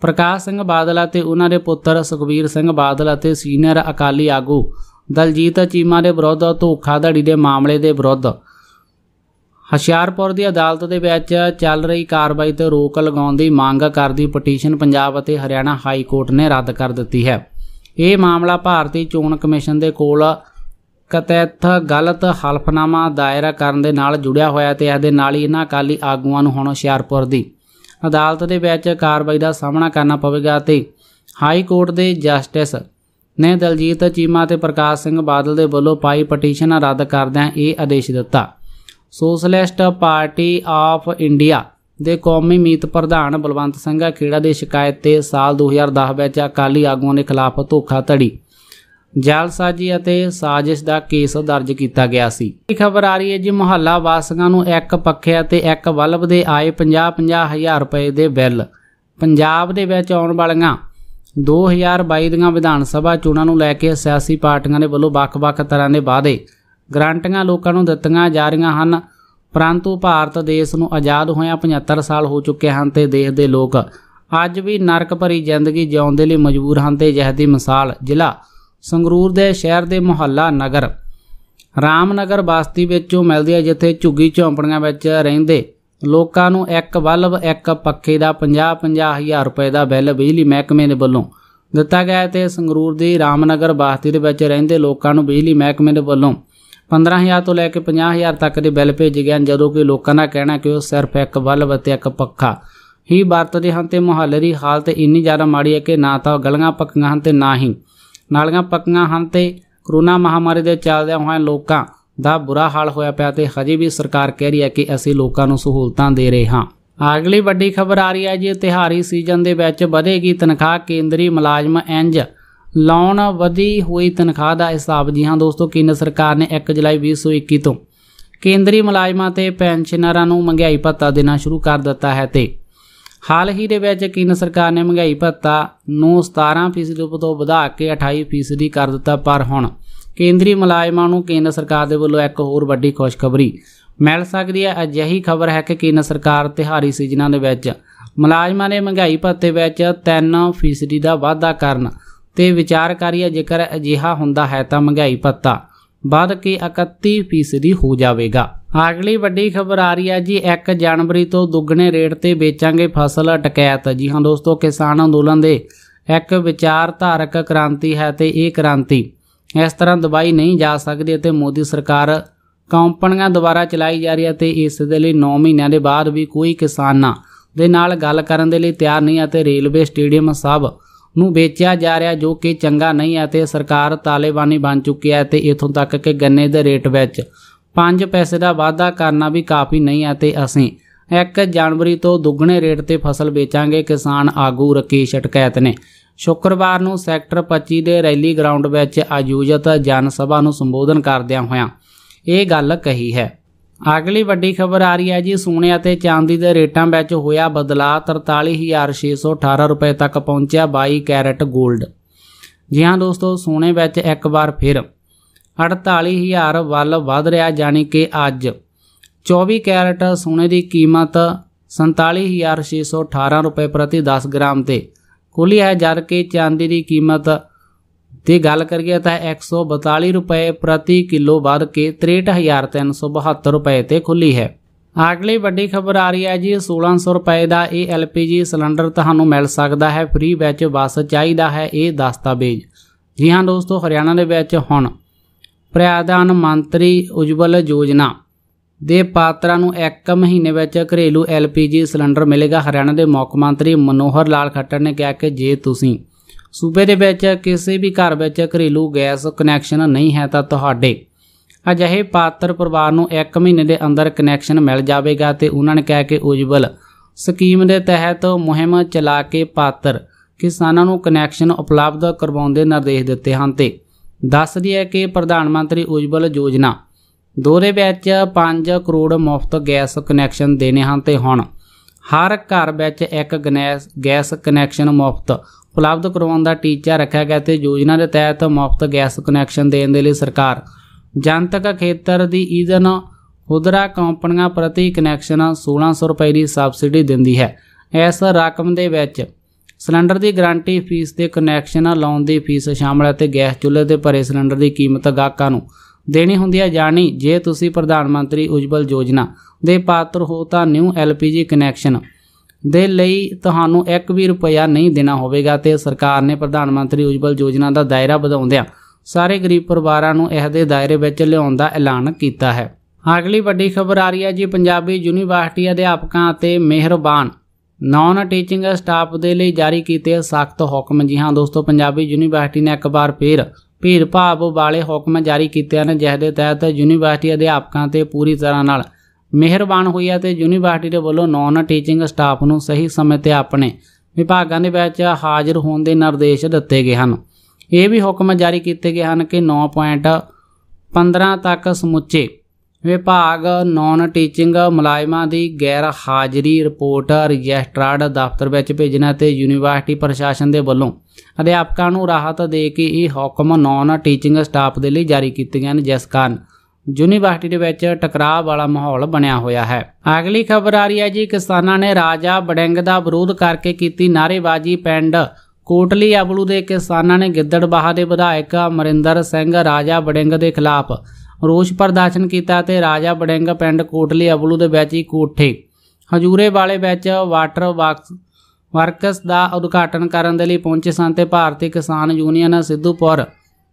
ਪ੍ਰਕਾਸ਼ ਸਿੰਘ ਬਾਦਲ ਅਤੇ ਉਹਨਾਂ ਦੇ ਪੁੱਤਰ ਸੁਖਬੀਰ ਸਿੰਘ ਬਾਦਲ ਅਤੇ ਸੀਨੀਅਰ ਅਕਾਲੀ ਆਗੂ ਦਲਜੀਤ ਚੀਮਾ ਦੇ ਵਿਰੁੱਧ ਧੋਖਾਧੜੀ ਦੇ ਮਾਮਲੇ ਦੇ ਵਿਰੁੱਧ ਹਸ਼ਿਆਰਪੁਰ ਦੀ ਅਦਾਲਤ ਦੇ ਵਿੱਚ ਚੱਲ ਰਹੀ ਕਾਰਵਾਈ ਤੇ ਰੋਕ ਲਗਾਉਣ ਦੀ ਮੰਗ ਕਰਦੀ ਪਟੀਸ਼ਨ ਪੰਜਾਬ ਅਤੇ ਹਰਿਆਣਾ ਹਾਈ ਕੋਰਟ ਨੇ ਰੱਦ ਕਰ ਦਿੱਤੀ ਹੈ ਇਹ ਮਾਮਲਾ ਭਾਰਤੀ ਚੋਣ ਕਮਿਸ਼ਨ ਦੇ ਕੋਲ ਕਤੈਥ ਗਲਤ ਹਲਫਨਾਮਾ ਦਾਇਰ ਕਰਨ ਦੇ ਨਾਲ ਜੁੜਿਆ ਹੋਇਆ ਤੇ ਇਸ ਦੇ ਨਾਲ ਹੀ ਇਹਨਾਂ ਅਕਾਲੀ ਆਗੂਆਂ ਨੂੰ ਹੁਣ ਹੁਸ਼ਿਆਰਪੁਰ ਦੀ ਅਦਾਲਤ ਦੇ ਵਿੱਚ ਕਾਰਵਾਈ ਦਾ ਸਾਹਮਣਾ ਕਰਨਾ ਪਵੇਗਾ ਤੇ ਹਾਈ ਕੋਰਟ ਦੇ ਜਸਟਿਸ ਨੇ ਦਲਜੀਤ ਚੀਮਾ ਤੇ ਪ੍ਰਕਾਸ਼ ਸਿੰਘ ਬਾਦਲ ਦੇ ਵੱਲੋਂ ਪਾਈ ਪਟੀਸ਼ਨ ਰੱਦ ਕਰਦਿਆਂ ਇਹ ਆਦੇਸ਼ ਦਿੱਤਾ ਸੋਸ਼ਲਿਸਟ ਪਾਰਟੀ ਆਫ ਇੰਡੀਆ ਦੇ ਕੌਮੀ ਮੀਤ ਪ੍ਰਧਾਨ ਬਲਵੰਤ ਸਿੰਘਾ ਖੇੜਾ ਦੇ ਸ਼ਿਕਾਇਤ ਤੇ ਸਾਲ 2010 ਵਿੱਚ ਅਕਾਲੀ ਆਗੂਆਂ ਦੇ ਖਿਲਾਫ ਧੋਖਾਧੜੀ ਜਾਲਸਾਜੀ ਅਤੇ ਸਾਜ਼ਿਸ਼ ਦਾ ਕੇਸ ਦਰਜ ਕੀਤਾ ਗਿਆ ਸੀ ਇਹ ਖਬਰ ਆ ਰਹੀ ਹੈ ਜੀ ਮੁਹੱਲਾ ਵਾਸੀਆਂ ਨੂੰ ਇੱਕ ਪੱਖਿਆ ਤੇ ਇੱਕ ਬਲਬ ਦੇ ਆਏ 50-50 ਹਜ਼ਾਰ ਰੁਪਏ ਦੇ ਬਿੱਲ ਪੰਜਾਬ ਦੇ ਵਿੱਚ ਆਉਣ ਵਾਲੀਆਂ 2022 ਦੀਆਂ ਵਿਧਾਨ ਸਭਾ ਚੋਣਾਂ ਨੂੰ ਲੈ ਕੇ ਸਿਆਸੀ ਪਾਰਟੀਆਂ ਦੇ ਵੱਲੋਂ ਵੱਖ-ਵੱਖ ਤਰ੍ਹਾਂ ਦੇ ਵਾਅਦੇ ਗਰੰਟੀਆਂ ਲੋਕਾਂ ਨੂੰ ਦਿੱਤੀਆਂ ਜਾ ਰਹੀਆਂ ਹਨ ਪਰੰਤੂ ਭਾਰਤ ਦੇਸ਼ ਨੂੰ ਆਜ਼ਾਦ ਹੋਇਆ 75 ਸਾਲ ਹੋ ਚੁੱਕੇ ਹਨ ਤੇ ਦੇਸ਼ ਦੇ ਲੋਕ ਅੱਜ ਵੀ ਨਰਕ ਭਰੀ ਜ਼ਿੰਦਗੀ ਜਿਉਣ ਦੇ ਲਈ ਮਜਬੂਰ ਹਨ ਤੇ ਦੀ ਮਿਸਾਲ ਜ਼ਿਲ੍ਹਾ ਸੰਗਰੂਰ ਦੇ ਸ਼ਹਿਰ ਦੇ ਮੁਹੱਲਾ ਨਗਰ ਰਾਮਨਗਰ ਬਸਤੀ ਵਿੱਚੋਂ ਮਿਲਦੀ ਹੈ ਜਿੱਥੇ ਝੁੱਗੀ ਝੌਂਪੜੀਆਂ ਵਿੱਚ ਰਹਿੰਦੇ ਲੋਕਾਂ ਨੂੰ ਇੱਕ ਬਲਬ ਇੱਕ ਪੱਖੇ ਦਾ 50 50000 ਰੁਪਏ ਦਾ ਬਿੱਲ ਬਿਜਲੀ ਮਹਿਕਮੇ ਦੇ ਵੱਲੋਂ ਦਿੱਤਾ ਗਿਆ ਤੇ ਸੰਗਰੂਰ ਦੀ ਰਾਮਨਗਰ ਬਸਤੀ ਦੇ ਵਿੱਚ ਰਹਿੰਦੇ ਲੋਕਾਂ ਨੂੰ ਬਿਜਲੀ ਮਹਿਕਮੇ ਦੇ ਵੱਲੋਂ 15000 ਤੋਂ ਲੈ ਕੇ 50000 ਤੱਕ ਦੇ ਬਿੱਲ ਭੇਜੇ ਗਏ ਜਦੋਂ ਕਿ ਲੋਕਾਂ ਦਾ ਕਹਿਣਾ ਕਿ ਉਹ ਸਿਰਫ ਇੱਕ ਬਲਬ ਅਤੇ ਇੱਕ ਪੱਖਾ ਹੀ ਵਰਤਦੇ ਹਨ ਤੇ ਮੁਹੱਲੇ ਦੀ ਹਾਲਤ ਇੰਨੀ ਜ਼ਿਆਦਾ ਮਾੜੀ ਹੈ ਕਿ ਨਾ ਤਾਂ ਗਲੀਆਂ ਪੱਕੀਆਂ ਹਨ ਤੇ ਨਾ ਹੀ ਨਾਲੀਆਂ ਪੱਕੀਆਂ ਹਨ ਤੇ ਕਰੋਨਾ ਮਹਾਮਾਰੀ ਦੇ ਚੱਲਦਿਆਂ ਹੋਏ ਲੋਕਾਂ ਦਾ ਬੁਰਾ ਹਾਲ ਹੋਇਆ ਪਿਆ ਤੇ ਹਜੇ ਵੀ ਸਰਕਾਰ ਕਹਿ ਰਹੀ ਹੈ ਕਿ ਅਸੀਂ ਲੋਕਾਂ ਨੂੰ ਸਹੂਲਤਾਂ ਦੇ ਰਹੇ ਹਾਂ ਅਗਲੀ ਵੱਡੀ ਖਬਰ ਆ ਰਹੀ ਹੈ ਜੀ ਤਿਹਾਰੀ ਸੀਜ਼ਨ ਦੇ ਵਿੱਚ ਵਧੇਗੀ ਤਨਖਾਹ ਕੇਂਦਰੀ ਮੁਲਾਜ਼ਮ ਇੰਜ ਲਾਉਣ ਵਧੀ ਹੋਈ ਤਨਖਾਹ ਦਾ ਹਿਸਾਬ ਜੀ ਹਾਂ ਦੋਸਤੋ ਕੇਂਦਰ ਸਰਕਾਰ ਨੇ 1 ਜੁਲਾਈ 2021 ਤੋਂ ਕੇਂਦਰੀ ਮੁਲਾਜ਼ਮਾਂ ਤੇ ਪੈਨਸ਼ਨਰਾਂ ਨੂੰ ਮਹਿੰਗਾਈ ਭੱਤਾ ਦੇਣਾ ਸ਼ੁਰੂ ਕਰ ਦਿੱਤਾ ਹੈ ਤੇ ਹਾਲ ਹੀ ਦੇ ਵਿੱਚ ਕੇਂਦਰ ਸਰਕਾਰ ਨੇ ਮਹਿੰਗਾਈ ਭੱਤਾ ਨੂੰ 17% ਤੋਂ ਵਧਾ ਕੇ 28% ਕਰ ਦਿੱਤਾ ਪਰ ਹੁਣ ਕੇਂਦਰੀ ਮੁਲਾਜ਼ਮਾਂ ਨੂੰ ਕੇਂਦਰ ਸਰਕਾਰ ਦੇ ਵੱਲੋਂ ਇੱਕ ਹੋਰ ਵੱਡੀ ਖੁਸ਼ਖਬਰੀ ਮਿਲ ਸਕਦੀ ਹੈ ਅਜਿਹੀ ਖਬਰ ਹੈ ਕਿ ਕੇਂਦਰ ਸਰਕਾਰ ਤਿਹਾਰੀ ਸੀਜ਼ਨਾਂ ਦੇ ਵਿੱਚ ਮੁਲਾਜ਼ਮਾਂ ਦੇ ਮਹਿੰਗਾਈ ਭੱਤੇ ਵਿੱਚ 3% ਦਾ ਵਾਧਾ ਕਰਨ ਤੇ ਵਿਚਾਰ ਕਰੀਏ ਜੇਕਰ ਅਜਿਹਾ ਹੁੰਦਾ ਹੈ ਤਾਂ ਮਹਿੰਗਾਈ ਪੱਤਾ ਵੱਧ ਕੇ 31% ਹੋ ਜਾਵੇਗਾ ਅਗਲੀ ਵੱਡੀ ਖਬਰ ਆ ਰਹੀ ਹੈ ਜੀ 1 ਜਨਵਰੀ ਤੋਂ ਦੁੱਗਣੇ ਰੇਟ ਤੇ ਵੇਚਾਂਗੇ ਫਸਲ ਟਕੈਤ ਜੀ ਹਾਂ ਦੋਸਤੋ ਕਿਸਾਨ ਅੰਦੋਲਨ ਦੇ ਇੱਕ ਵਿਚਾਰਧਾਰਕ ਕ੍ਰਾਂਤੀ ਹੈ ਤੇ ਇਹ ਕ੍ਰਾਂਤੀ ਇਸ ਤਰ੍ਹਾਂ ਦਬਾਈ ਨਹੀਂ ਜਾ ਸਕਦੀ ਅਤੇ ਮੋਦੀ ਸਰਕਾਰ ਕੰਪਨੀਆਂ ਦੁਆਰਾ ਚਲਾਈ ਜਾ ਰਹੀ ਹੈ ਤੇ ਇਸ ਦੇ ਲਈ 9 ਮਹੀਨਿਆਂ ਦੇ ਬਾਅਦ ਵੀ ਕੋਈ ਕਿਸਾਨਾਂ ਦੇ ਨਾਲ ਗੱਲ ਕਰਨ ਦੇ ਲਈ ਤਿਆਰ ਨਹੀਂ ਅਤੇ ਰੇਲਵੇ ਸਟੇਡੀਅਮ ਸਭ ਨੂੰ ਵੇਚਿਆ ਜਾ ਰਿਹਾ ਜੋ ਕਿ ਚੰਗਾ ਨਹੀਂ ਹੈ ਤੇ ਸਰਕਾਰ ਤਾਲੇਬਾਨੀ ਬਣ ਚੁੱਕੀ ਹੈ ਤੇ ਇਥੋਂ ਤੱਕ ਕਿ ਗੰਨੇ ਦੇ ਰੇਟ ਵਿੱਚ 5 ਪੈਸੇ ਦਾ ਵਾਧਾ ਕਰਨਾ ਵੀ ਕਾਫੀ ਨਹੀਂ ਹੈ ਤੇ ਅਸੀਂ 1 ਜਨਵਰੀ ਤੋਂ ਦੁੱਗਣੇ ਰੇਟ ਤੇ ਫਸਲ ਵੇਚਾਂਗੇ ਕਿਸਾਨ ਆਗੂ ਰਕੇਸ਼ ਟਕੈਤ ਨੇ ਸ਼ੁੱਕਰਵਾਰ ਨੂੰ ਸੈਕਟਰ 25 ਦੇ ਰੈਲੀ ਗਰਾਊਂਡ ਵਿੱਚ ਆਯੋਜਿਤ ਜਨ ਸਭਾ ਨੂੰ ਸੰਬੋਧਨ ਕਰਦਿਆਂ ਹੋਇਆਂ ਇਹ ਗੱਲ ਕਹੀ ਹੈ ਅਗਲੀ ਵੱਡੀ ਖਬਰ ਆ ਰਹੀ ਹੈ ਜੀ ਸੋਨੇ ਅਤੇ ਚਾਂਦੀ ਦੇ ਰੇਟਾਂ ਵਿੱਚ ਹੋਇਆ ਬਦਲਾਅ 43618 ਰੁਪਏ ਤੱਕ ਪਹੁੰਚਿਆ 22 ਕੈਰਟ 골ਡ ਜੀ ਹਾਂ ਦੋਸਤੋ ਸੋਨੇ ਵਿੱਚ ਇੱਕ ਵਾਰ ਫਿਰ 48000 ਵੱਲ ਵਧ ਰਿਹਾ ਜਾਨੀ ਕਿ ਅੱਜ 24 ਕੈਰਟ ਸੋਨੇ ਦੀ ਕੀਮਤ 47618 ਰੁਪਏ ਪ੍ਰਤੀ 10 ਗ੍ਰਾਮ ਤੇ ਖੁੱਲੀ ਹੈ ਜਦ ਕਿ ਚਾਂਦੀ ਦੀ ਕੀਮਤ ਤੇ ਗੱਲ ਕਰ ਗਿਆ ਤਾਂ 142 ਰੁਪਏ ਪ੍ਰਤੀ ਕਿਲੋ ਵੱਧ ਕੇ 63372 ਰੁਪਏ ਤੇ ਖੁੱਲੀ ਹੈ ਅਗਲੀ ਵੱਡੀ ਖਬਰ ਆ ਰਹੀ ਹੈ ਜੀ 1600 ਰੁਪਏ ਦਾ ਇਹ ਐਲਪੀਜੀ ਸਿਲੰਡਰ ਤੁਹਾਨੂੰ ਮਿਲ ਸਕਦਾ ਹੈ ਫ੍ਰੀ ਵਿੱਚ ਬਸ ਚਾਹੀਦਾ ਹੈ ਇਹ ਦਸਤਾਵੇਜ਼ ਜੀ ਹਾਂ ਦੋਸਤੋ ਹਰਿਆਣਾ ਦੇ ਵਿੱਚ ਹੁਣ ਪ੍ਰਧਾਨ ਮੰਤਰੀ ਉਜਵਲ ਯੋਜਨਾ ਦੇ ਪਾਤਰਾਂ ਨੂੰ 1 ਮਹੀਨੇ ਵਿੱਚ ਘਰੇਲੂ ਐਲਪੀਜੀ ਸਿਲੰਡਰ ਮਿਲੇਗਾ ਹਰਿਆਣਾ ਦੇ ਮੁੱਖ ਮੰਤਰੀ ਮਨੋਹਰ ਲਾਲ ਖੱਟਰ ਨੇ ਕਿਹਾ ਕਿ ਜੇ ਤੁਸੀਂ ਸੂਬੇ ਦੇ ਵਿੱਚ ਕਿਸੇ ਵੀ ਘਰ ਵਿੱਚ ਘਰੇਲੂ ਗੈਸ ਕਨੈਕਸ਼ਨ ਨਹੀਂ ਹੈ ਤਾਂ ਤੁਹਾਡੇ ਅਜਿਹੇ ਪਾਤਰ ਪਰਿਵਾਰ ਨੂੰ 1 ਮਹੀਨੇ ਦੇ ਅੰਦਰ ਕਨੈਕਸ਼ਨ ਮਿਲ ਜਾਵੇਗਾ ਤੇ ਉਹਨਾਂ ਨੇ ਕਹਿ ਕੇ ਉਜਵਲ ਸਕੀਮ ਦੇ ਤਹਿਤ ਮੁਹਿੰਮ ਚਲਾ ਕੇ ਪਾਤਰ ਕਿਸਾਨਾਂ ਨੂੰ ਕਨੈਕਸ਼ਨ ਉਪਲਬਧ ਕਰਵਾਉਣ ਦੇ ਨਿਰਦੇਸ਼ ਦਿੱਤੇ ਹਨ ਤੇ ਦੱਸ ਦਈਏ ਕਿ ਪ੍ਰਧਾਨ ਮੰਤਰੀ ਉਜਵਲ ਯੋਜਨਾ ਦੋਰੇ ਵਿੱਚ 5 ਕਰੋੜ ਮੁਫਤ ਗੈਸ ਕਨੈਕਸ਼ਨ ਦੇਣੇ ਹਨ ਤੇ ਹੁਣ ਹਰ ਘਰ ਵਿੱਚ ਇੱਕ ਗੈਸ ਗੈਸ ਕਨੈਕਸ਼ਨ ਮੁਫਤ ਉਪਲਬਧ ਕਰਵਾਉਣ ਦਾ ਟੀਚਾ ਰੱਖਿਆ ਗਿਆ ਤੇ ਯੋਜਨਾ ਦੇ ਤਹਿਤ ਮੁਫਤ ਗੈਸ ਕਨੈਕਸ਼ਨ ਦੇਣ ਦੇ ਲਈ ਸਰਕਾਰ ਜਨਤਕ ਖੇਤਰ ਦੀ ਈਧਨ ਉਦਰਾ ਕੰਪਨੀਆਂ ਪ੍ਰਤੀ ਕਨੈਕਸ਼ਨ 1600 ਰੁਪਏ ਦੀ ਸਬਸਿਡੀ ਦਿੰਦੀ ਹੈ ਇਸ ਰਕਮ ਦੇ ਵਿੱਚ ਸਿਲੰਡਰ ਦੀ ਗਾਰੰਟੀ ਫੀਸ ਤੇ ਕਨੈਕਸ਼ਨ ਲਾਉਣ ਦੀ ਫੀਸ ਸ਼ਾਮਲ ਹੈ ਤੇ ਗੈਸ ਚੁੱਲ੍ਹੇ ਤੇ ਭਰੇ ਸਿਲੰਡਰ ਦੀ ਕੀਮਤ ਗਾਹਕਾਂ ਨੂੰ ਦੇਣੀ ਹੁੰਦੀ ਹੈ ਜਾਣੀ ਜੇ ਤੁਸੀਂ ਪ੍ਰਧਾਨ ਮੰਤਰੀ ਉਜਵਲ ਯੋਜਨਾ ਦੇ ਪਾਤਰ ਹੋ ਤਾਂ ਨਿਊ ਐਲਪੀਜੀ ਕਨੈਕਸ਼ਨ ਦੇ ਲਈ ਤੁਹਾਨੂੰ ਇੱਕ ਵੀ ਰੁਪਇਆ ਨਹੀਂ ਦੇਣਾ ਹੋਵੇਗਾ ਤੇ ਸਰਕਾਰ ਨੇ ਪ੍ਰਧਾਨ ਮੰਤਰੀ ਉਜਵਲ ਯੋਜਨਾ ਦਾ ਦਾਇਰਾ ਵਧਾਉਂਦਿਆਂ ਸਾਰੇ ਗਰੀਬ ਪਰਿਵਾਰਾਂ ਨੂੰ ਇਸ ਦੇ ਦਾਇਰੇ ਵਿੱਚ ਲਿਆਉਣ ਦਾ ਐਲਾਨ ਕੀਤਾ ਹੈ ਅਗਲੀ ਵੱਡੀ ਖਬਰ ਆ ਰਹੀ ਹੈ ਜੀ ਪੰਜਾਬੀ ਯੂਨੀਵਰਸਿਟੀ ਅਧਿਆਪਕਾਂ ਅਤੇ ਮਿਹਰਬਾਨ ਨਾਨ ਟੀਚਿੰਗ ਸਟਾਫ ਦੇ ਲਈ ਜਾਰੀ ਕੀਤੇ ਸਖਤ ਹੁਕਮ ਜੀ ਹਾਂ ਦੋਸਤੋ ਪੰਜਾਬੀ ਯੂਨੀਵਰਸਿਟੀ ਨੇ ਇੱਕ ਵਾਰ ਫੇਰ ਭੀੜ ਭਾਵ ਵਾਲੇ ਹੁਕਮ ਜਾਰੀ ਕੀਤੇ ਹਨ ਜਿਸ ਦੇ ਤਹਿਤ ਯੂਨੀਵਰਸਿਟੀ ਅਧਿਆਪਕਾਂ ਤੇ ਪੂਰੀ ਤਰ੍ਹਾਂ ਨਾਲ ਮਿਹਰਬਾਨ ਹੋਈ ਹੈ ਤੇ ਯੂਨੀਵਰਸਿਟੀ ਦੇ ਵੱਲੋਂ ਨੌਨ ਟੀਚਿੰਗ ਸਟਾਫ ਨੂੰ ਸਹੀ ਸਮੇਂ ਤੇ ਆਪਣੇ ਵਿਭਾਗਾਂ ਦੇ ਵਿੱਚ ਹਾਜ਼ਰ ਹੋਣ ਦੇ ਨਿਰਦੇਸ਼ ਦਿੱਤੇ ਗਏ ਹਨ ਇਹ ਵੀ ਹੁਕਮ ਜਾਰੀ ਕੀਤੇ ਗਏ ਹਨ ਕਿ 9.15 ਤੱਕ ਸਮੁੱਚੇ ਵਿਭਾਗ ਨੌਨ ਟੀਚਿੰਗ ਮੁਲਾਜ਼ਮਾਂ ਦੀ ਗੈਰ ਹਾਜ਼ਰੀ ਰਿਪੋਰਟ ਰਜਿਸਟਰਡ ਦਫ਼ਤਰ ਵਿੱਚ ਭੇਜਣਾ ਤੇ ਯੂਨੀਵਰਸਿਟੀ ਪ੍ਰਸ਼ਾਸਨ ਦੇ ਵੱਲੋਂ ਅਧਿਆਪਕਾਂ ਨੂੰ ਰਾਹਤ ਦੇ ਕੇ ਇਹ ਹੁਕਮ ਨੌਨ ਟੀਚਿੰਗ ਸਟਾਫ ਦੇ ਲਈ ਜਾਰੀ ਕੀਤੇ ਗਏ ਹਨ ਜਿਸ ਕਾਰਨ ਯੂਨੀਵਰਸਿਟੀ ਦੇ ਵਿੱਚ ਟਕਰਾਅ ਵਾਲਾ ਮਾਹੌਲ ਬਣਿਆ ਹੋਇਆ ਹੈ ਅਗਲੀ ਖਬਰ ਆ ਰਹੀ ਹੈ ਜੀ ਕਿਸਾਨਾਂ ਨੇ ਰਾਜਾ ਬੜਿੰਗ ਦਾ ਵਿਰੋਧ ਕਰਕੇ ਕੀਤੀ ਨਾਰੇਬਾਜ਼ੀ ਪਿੰਡ ਕੋਟਲੀ ਅਬਲੂ ਦੇ ਕਿਸਾਨਾਂ ਨੇ ਗਿੱਦੜਬਾਹਾ ਦੇ ਵਿਧਾਇਕ ਅਮਰਿੰਦਰ ਸਿੰਘ ਰਾਜਾ ਬੜਿੰਗ ਦੇ ਖਿਲਾਫ ਰੋਸ ਪ੍ਰਦਰਸ਼ਨ ਕੀਤਾ ਤੇ ਰਾਜਾ ਬੜਿੰਗ ਪਿੰਡ ਕੋਟਲੀ ਅਬਲੂ ਦੇ ਵਿੱਚ ਹੀ ਕੋਠੇ ਹਜੂਰੇ ਵਾਲੇ ਵਿੱਚ ਵਾਟਰ ਵਾਕਸ ਵਰਕਸ ਦਾ ਉਦਘਾਟਨ ਕਰਨ ਦੇ ਲਈ ਪਹੁੰਚੇ ਸਨ ਤੇ ਭਾਰਤੀ ਕਿਸਾਨ ਯੂਨੀਅਨ ਸਿੱਧੂਪੁਰ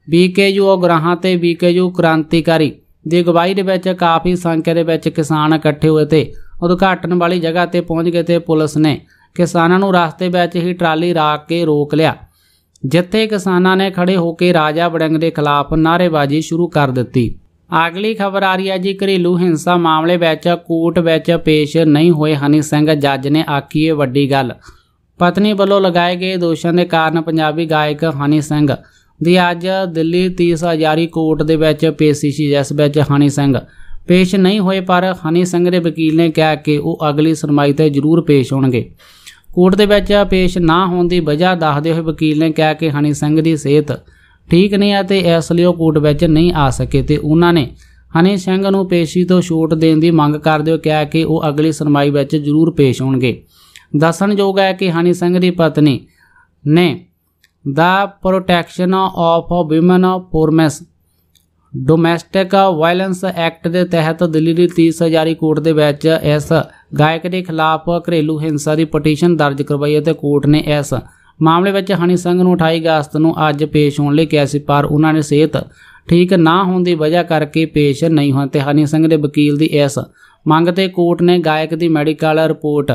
ਬੀਕੇਯੂ ਉਗਰਾਹਾਂ ਤੇ ਬੀਕੇਯੂ ਕ੍ਰਾਂਤੀਕਾਰੀ ਦੀ ਅਗਵਾਈ ਦੇ ਵਿੱਚ ਕਾਫੀ ਸੰਖਿਆ ਦੇ ਵਿੱਚ ਕਿਸਾਨ ਇਕੱਠੇ ਹੋਏ ਤੇ ਉਦਘਾਟਨ ਵਾਲੀ ਜਗ੍ਹਾ ਤੇ ਪਹੁੰਚ ਗਏ ਤੇ ਪੁਲਿਸ ਨੇ ਕਿਸਾਨਾਂ ਨੂੰ ਰਸਤੇ ਵਿੱਚ ਹੀ ਟਰਾਲੀ ਰਾਖ ਕੇ ਰੋਕ ਲਿਆ ਜਿੱਥੇ ਕਿਸਾਨਾਂ ਨੇ ਖੜੇ ਹੋ ਕੇ ਰਾਜਾ ਬੜੰਗ ਦੇ ਖਿਲਾਫ ਨਾਰੇਬਾਜ਼ੀ ਸ਼ੁਰੂ ਕਰ ਦਿੱਤੀ ਅਗਲੀ ਖਬਰ ਆ ਰਹੀ ਹੈ ਜੀ ਘਰੇਲੂ ਹਿੰਸਾ ਮਾਮਲੇ ਵਿੱਚ ਕੋਰਟ ਵਿੱਚ ਪੇਸ਼ ਨਹੀਂ ਹੋਏ ਹਨੀ ਸਿੰਘ ਜੱਜ ਨੇ ਆਖੀ ਇਹ ਵੱਡੀ ਗੱਲ ਪਤਨੀ ਵੱਲੋਂ ਲਗਾਏ ਗਏ ਦੋਸ਼ਾਂ ਦੇ ਕਾਰਨ ਪੰਜਾਬੀ ਗਾਇਕ ਹਨੀ ਸਿੰਘ ਦੀ ਅੱਜ ਦਿੱਲੀ 30 ਹਜ਼ਾਰੀ ਕੋਰਟ ਦੇ ਵਿੱਚ ਪੇਸ਼ ਸੀ ਜਿਸ ਵਿੱਚ ਹਨੀ ਸਿੰਘ ਪੇਸ਼ ਨਹੀਂ ਹੋਏ ਪਰ ਹਨੀ ਸਿੰਘ ਦੇ ਵਕੀਲ ਨੇ ਕਿਹਾ ਕਿ ਉਹ ਅਗਲੀ ਸੁਣਵਾਈ ਤੇ ਜ਼ਰੂਰ ਪੇਸ਼ ਹੋਣਗੇ ਕੋਰਟ ਦੇ ਵਿੱਚ ਪੇਸ਼ ਨਾ ਹੋਣ ਦੀ ਵਜ੍ਹਾ ਦੱਸਦੇ ਹੋਏ ਵਕੀਲ ਨੇ ਕਿਹਾ ਕਿ ਹਨੀ ਸਿੰਘ ਦੀ ਸਿਹਤ ਠੀਕ ਨਹੀਂ ਹੈ ਤੇ ਇਸ ਲਈ ਉਹ ਕੋਰਟ ਵਿੱਚ ਨਹੀਂ ਆ ਸਕੇ ਤੇ ਉਹਨਾਂ ਨੇ ਹਨੀ ਸਿੰਘ ਨੂੰ ਪੇਸ਼ੀ ਤੋਂ ਛੋਟ ਦੇਣ ਦੀ ਮੰਗ ਕਰਦੇ ਹੋਏ ਕਿਹਾ ਕਿ ਉਹ ਅਗਲੀ ਸੁਣਵਾਈ ਵਿੱਚ ਜ਼ਰੂਰ ਪੇਸ਼ ਹੋਣਗੇ ਦੱਸਣਯੋਗ ਹੈ ਕਿ ਹਨੀ ਸਿੰਘ ਦੀ ਪਤਨੀ ਨੇ the protection of women poorness domestic violence act ਦੇ ਤਹਿਤ ਦਿੱਲੀ ਦੀ 30 ਹਜ਼ਾਰੀ ਕੋਰਟ ਦੇ ਵਿੱਚ ਇਸ ਗਾਇਕ ਦੇ ਖਿਲਾਫ ਘਰੇਲੂ ਹਿੰਸਾ ਦੀ ਪਟੀਸ਼ਨ ਦਰਜ ਕਰਵਾਈ ਅਤੇ ਕੋਰਟ ਨੇ ਇਸ ਮਾਮਲੇ ਵਿੱਚ ਹਣੀ ਸਿੰਘ ਨੂੰ 28 ਅਗਸਤ ਨੂੰ ਅੱਜ ਪੇਸ਼ ਹੋਣ ਲਈ ਕਿਹਾ ਸੀ ਪਰ ਉਹਨਾਂ ਨੇ ਸਿਹਤ ਠੀਕ ਨਾ ਹੋਣ ਦੀ ਵਜ੍ਹਾ ਕਰਕੇ ਪੇਸ਼ ਨਹੀਂ ਹੋਏ ਤੇ ਹਣੀ ਸਿੰਘ ਦੇ ਵਕੀਲ ਦੀ ਇਸ ਮੰਗ ਤੇ ਕੋਰਟ ਨੇ ਗਾਇਕ ਦੀ ਮੈਡੀਕਲ ਰਿਪੋਰਟ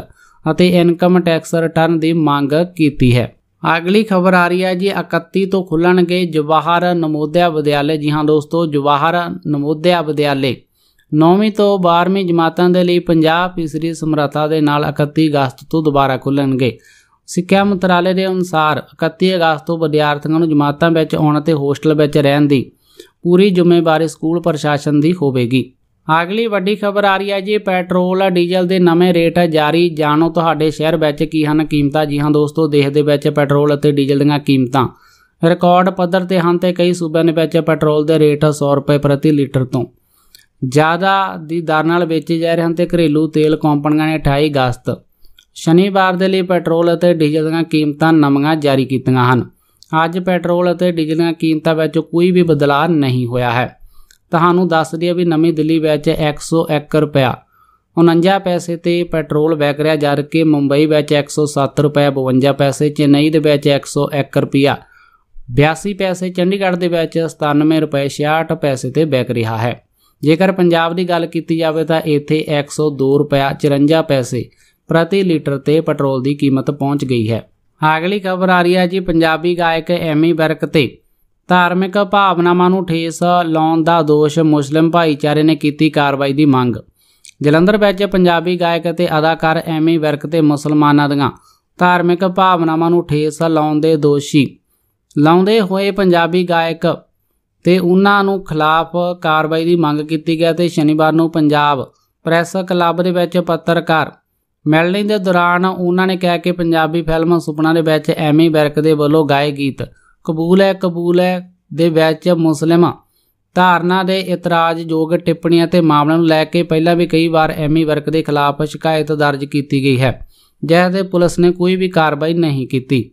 ਅਤੇ ਇਨਕਮ ਟੈਕਸ ਰਿਟਰਨ ਦੀ ਮੰਗ ਕੀਤੀ ਹੈ ਅਗਲੀ ਖਬਰ ਆ ਰਹੀ ਹੈ ਜੀ 31 ਤੋਂ ਖੁੱਲਣਗੇ ਜਵਾਹਰ ਨਮੋਦਿਆ ਵਿਦਿਆਲੇ ਜੀ ਹਾਂ ਦੋਸਤੋ ਜਵਾਹਰ ਨਮੋਦਿਆ ਵਿਦਿਆਲੇ 9ਵੀਂ ਤੋਂ 12ਵੀਂ ਜਮਾਤਾਂ ਦੇ ਲਈ ਪੰਜਾਬ ਫੀਸਰੀ ਸਮਰੱਥਾ ਦੇ ਨਾਲ 31 ਅਗਸਤ ਤੋਂ ਦੁਬਾਰਾ ਖੁੱਲਣਗੇ ਸਿੱਖਿਆ ਮੰਤਰਾਲੇ ਦੇ ਅਨੁਸਾਰ 31 ਅਗਸਤ ਤੋਂ ਵਿਦਿਆਰਥੀਆਂ ਨੂੰ ਜਮਾਤਾਂ ਵਿੱਚ ਆਉਣ ਅਤੇ ਹੋਸਟਲ ਵਿੱਚ ਰਹਿਣ ਦੀ ਪੂਰੀ ਜ਼ਿੰਮੇਵਾਰੀ ਸਕੂਲ ਪ੍ਰਸ਼ਾਸਨ ਦੀ ਹੋਵੇਗੀ ਅਗਲੀ ਵੱਡੀ ਖਬਰ ਆ ਰਹੀ ਹੈ ਜੀ ਪੈਟਰੋਲ ਆ ਡੀਜ਼ਲ ਦੇ ਨਵੇਂ ਰੇਟ ਜਾਰੀ ਜਾਣੋ ਤੁਹਾਡੇ ਸ਼ਹਿਰ ਵਿੱਚ ਕੀ ਹਨ ਕੀਮਤਾਂ ਜੀ ਹਾਂ ਦੋਸਤੋ ਦੇਸ਼ ਦੇ ਵਿੱਚ ਪੈਟਰੋਲ ਅਤੇ ਡੀਜ਼ਲ ਦੀਆਂ ਕੀਮਤਾਂ ਰਿਕਾਰਡ ਪੱਧਰ ਤੇ ਹਨ ਤੇ ਕਈ ਸੂਬਿਆਂ ਦੇ ਵਿੱਚ ਪੈਟਰੋਲ ਦੇ ਰੇਟ 100 ਰੁਪਏ ਪ੍ਰਤੀ ਲੀਟਰ ਤੋਂ ਜ਼ਿਆਦਾ ਦੀ ਦਰ ਨਾਲ ਵੇਚੇ ਜਾ ਰਹੇ ਹਨ ਤੇ ਘਰੇਲੂ ਤੇਲ ਕੰਪਨੀਆਂ ਨੇ 28 ਅਗਸਤ ਸ਼ਨੀਵਾਰ ਦੇ ਲਈ ਪੈਟਰੋਲ ਅਤੇ ਡੀਜ਼ਲ ਦੀਆਂ ਕੀਮਤਾਂ ਨਵੀਆਂ ਜਾਰੀ ਕੀਤੀਆਂ ਹਨ ਅੱਜ ਪੈਟਰੋਲ ਅਤੇ ਡੀਜ਼ਲ ਦੀਆਂ ਕੀਮਤਾਂ ਵਿੱਚ ਕੋਈ ਵੀ ਬਦਲਾਅ ਨਹੀਂ ਹੋਇਆ ਹੈ ਤੁਹਾਨੂੰ ਦੱਸ ਦਈਏ ਵੀ ਨਵੀਂ ਦਿੱਲੀ ਵਿੱਚ 101 ਰੁਪਿਆ 49 ਪੈਸੇ ਤੇ ਪੈਟਰੋਲ ਵੇਚ ਰਿਹਾ ਜਦ ਕਿ ਮੁੰਬਈ ਵਿੱਚ 107 ਰੁਪਏ 52 ਪੈਸੇ ਚੇਨਈ ਦੇ ਵਿੱਚ 101 ਰੁਪਿਆ 82 ਪੈਸੇ ਚੰਡੀਗੜ੍ਹ ਦੇ ਵਿੱਚ 97 ਰੁਪਏ 66 ਪੈਸੇ ਤੇ ਵੇਚ ਰਿਹਾ ਹੈ ਜੇਕਰ ਪੰਜਾਬ ਦੀ ਗੱਲ ਕੀਤੀ ਜਾਵੇ ਤਾਂ ਇੱਥੇ 102 ਰੁਪਏ 54 ਪੈਸੇ ਪ੍ਰਤੀ ਲੀਟਰ ਤੇ ਪੈਟਰੋਲ ਦੀ ਕੀਮਤ ਪਹੁੰਚ ਗਈ ਹੈ ਅਗਲੀ ਖਬਰ ਆ ਰਹੀ ਹੈ ਜੀ ਪੰਜਾਬੀ ਗਾਇਕ ਐਮੀ ਬਰਕ ਤੇ ਧਾਰਮਿਕ ਭਾਵਨਾਵਾਂ ਨੂੰ ਠੇਸ ਲਾਉਣ ਦਾ ਦੋਸ਼ ਮੁਸਲਿਮ ਭਾਈਚਾਰੇ ਨੇ ਕੀਤੀ ਕਾਰਵਾਈ ਦੀ ਮੰਗ ਜਲੰਧਰ ਵਿੱਚ ਪੰਜਾਬੀ ਗਾਇਕ ਅਤੇ ਅਦਾਕਾਰ ਐਮੀ ਵਿਰਕ ਤੇ ਮੁਸਲਮਾਨਾਂ ਦੀਆਂ ਧਾਰਮਿਕ ਭਾਵਨਾਵਾਂ ਨੂੰ ਠੇਸ ਲਾਉਣ ਦੇ ਦੋਸ਼ੀ ਲਾਉਂਦੇ ਹੋਏ ਪੰਜਾਬੀ ਗਾਇਕ ਤੇ ਉਹਨਾਂ ਨੂੰ ਖਿਲਾਫ ਕਾਰਵਾਈ ਦੀ ਮੰਗ ਕੀਤੀ ਗਈ ਤੇ ਸ਼ਨੀਵਾਰ ਨੂੰ ਪੰਜਾਬ ਪ੍ਰੈਸ ਕਲੱਬ ਦੇ ਵਿੱਚ ਪੱਤਰਕਾਰ ਮਿਲਣੀ ਦੇ ਦੌਰਾਨ ਉਹਨਾਂ ਨੇ ਕਿਹਾ ਕਿ ਪੰਜਾਬੀ ਫਿਲਮ ਸੁਪਨਾ ਦੇ ਵਿੱਚ ਐਮੀ ਵਿਰਕ ਦੇ ਵੱਲੋਂ ਗਾਏ ਗੀਤ ਕਬੂਲ ਹੈ ਕਬੂਲ ਹੈ ਦੇ ਵਿੱਚ ਮੁਸਲਿਮ ਧਾਰਨਾ ਦੇ ਇਤਰਾਜ਼ਯੋਗ ਟਿੱਪਣੀਆਂ ਤੇ ਮਾਮਲਿਆਂ ਨੂੰ ਲੈ ਕੇ ਪਹਿਲਾਂ ਵੀ ਕਈ ਵਾਰ ਐਮੀ ਵਰਕ ਦੇ ਖਿਲਾਫ ਸ਼ਿਕਾਇਤ ਦਰਜ ਕੀਤੀ ਗਈ ਹੈ ਜਿਸ ਦੇ ਪੁਲਿਸ ਨੇ ਕੋਈ ਵੀ ਕਾਰਵਾਈ ਨਹੀਂ ਕੀਤੀ